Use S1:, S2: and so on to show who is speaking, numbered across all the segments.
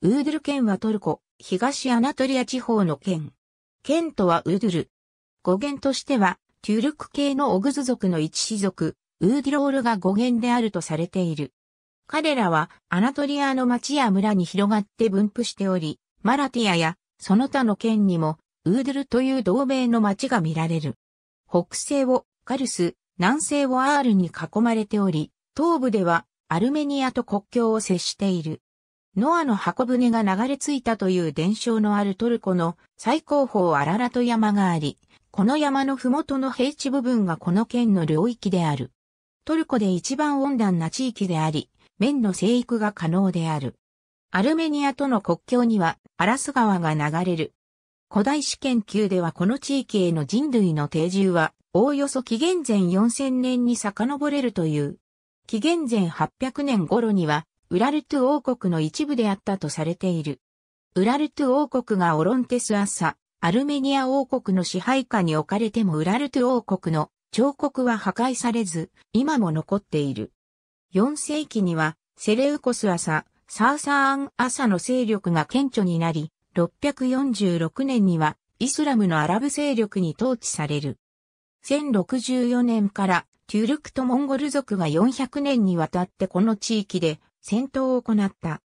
S1: ウードゥル県はトルコ、東アナトリア地方の県。県とはウードゥル。語源としては、トゥルク系のオグズ族の一氏族、ウーディロールが語源であるとされている。彼らは、アナトリアの町や村に広がって分布しており、マラティアや、その他の県にも、ウードゥルという同盟の町が見られる。北西をカルス、南西をアールに囲まれており、東部ではアルメニアと国境を接している。ノアの箱舟が流れ着いたという伝承のあるトルコの最高峰アララト山があり、この山の麓の平地部分がこの県の領域である。トルコで一番温暖な地域であり、綿の生育が可能である。アルメニアとの国境にはアラス川が流れる。古代史研究ではこの地域への人類の定住は、おおよそ紀元前4000年に遡れるという。紀元前800年頃には、ウラルト王国の一部であったとされている。ウラルト王国がオロンテス朝、アルメニア王国の支配下に置かれてもウラルト王国の彫刻は破壊されず、今も残っている。4世紀には、セレウコス朝、サーサーン朝の勢力が顕著になり、646年には、イスラムのアラブ勢力に統治される。1064年から、テュルクとモンゴル族が400年にわたってこの地域で戦闘を行った。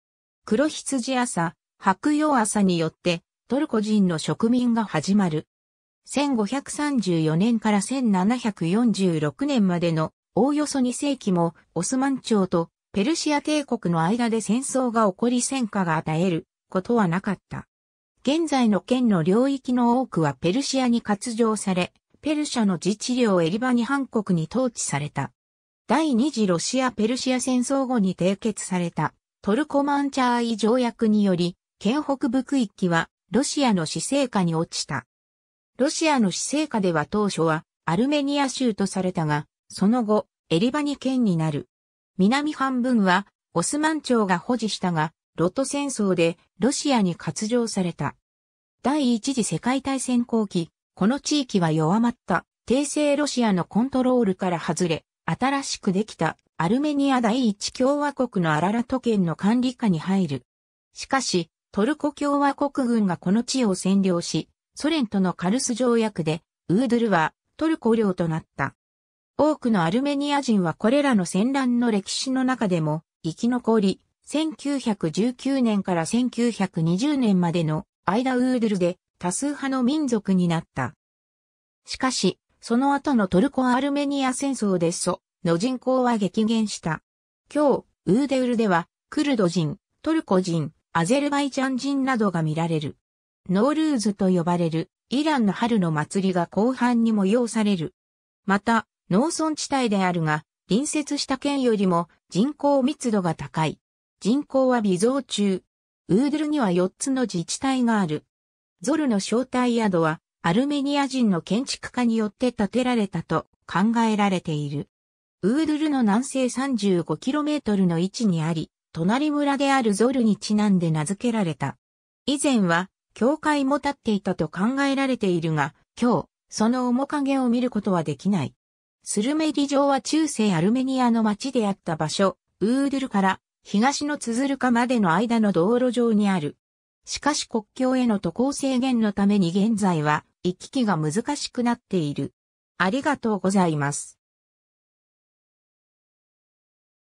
S1: 黒羊朝、白洋朝によってトルコ人の植民が始まる。1534年から1746年までのおおよそ2世紀もオスマン朝とペルシア帝国の間で戦争が起こり戦果が与えることはなかった。現在の県の領域の多くはペルシアに割譲され、ペルシャの自治領エリバニ半国に統治された。第二次ロシア・ペルシア戦争後に締結されたトルコマンチャーイ条約により、県北部区域はロシアの死生下に落ちた。ロシアの死生下では当初はアルメニア州とされたが、その後、エリバニ県になる。南半分はオスマン朝が保持したが、ロト戦争でロシアに割譲された。第一次世界大戦後期、この地域は弱まった、帝政ロシアのコントロールから外れ、新しくできたアルメニア第一共和国のアララト県の管理下に入る。しかし、トルコ共和国軍がこの地を占領し、ソ連とのカルス条約で、ウードルはトルコ領となった。多くのアルメニア人はこれらの戦乱の歴史の中でも生き残り、1919年から1920年までの間ウードルで多数派の民族になった。しかし、その後のトルコ・アルメニア戦争でソの人口は激減した。今日、ウーデウルでは、クルド人、トルコ人、アゼルバイジャン人などが見られる。ノールーズと呼ばれる、イランの春の祭りが後半に催される。また、農村地帯であるが、隣接した県よりも人口密度が高い。人口は微増中。ウードルには4つの自治体がある。ゾルの招待宿はアルメニア人の建築家によって建てられたと考えられている。ウードゥルの南西 35km の位置にあり、隣村であるゾルにちなんで名付けられた。以前は、教会も建っていたと考えられているが、今日、その面影を見ることはできない。スルメリ城は中世アルメニアの町であった場所、ウードゥルから東のツズルカまでの間の道路上にある。しかし国境への渡航制限のために現在は行き来が難しくなっている。ありがとうございます。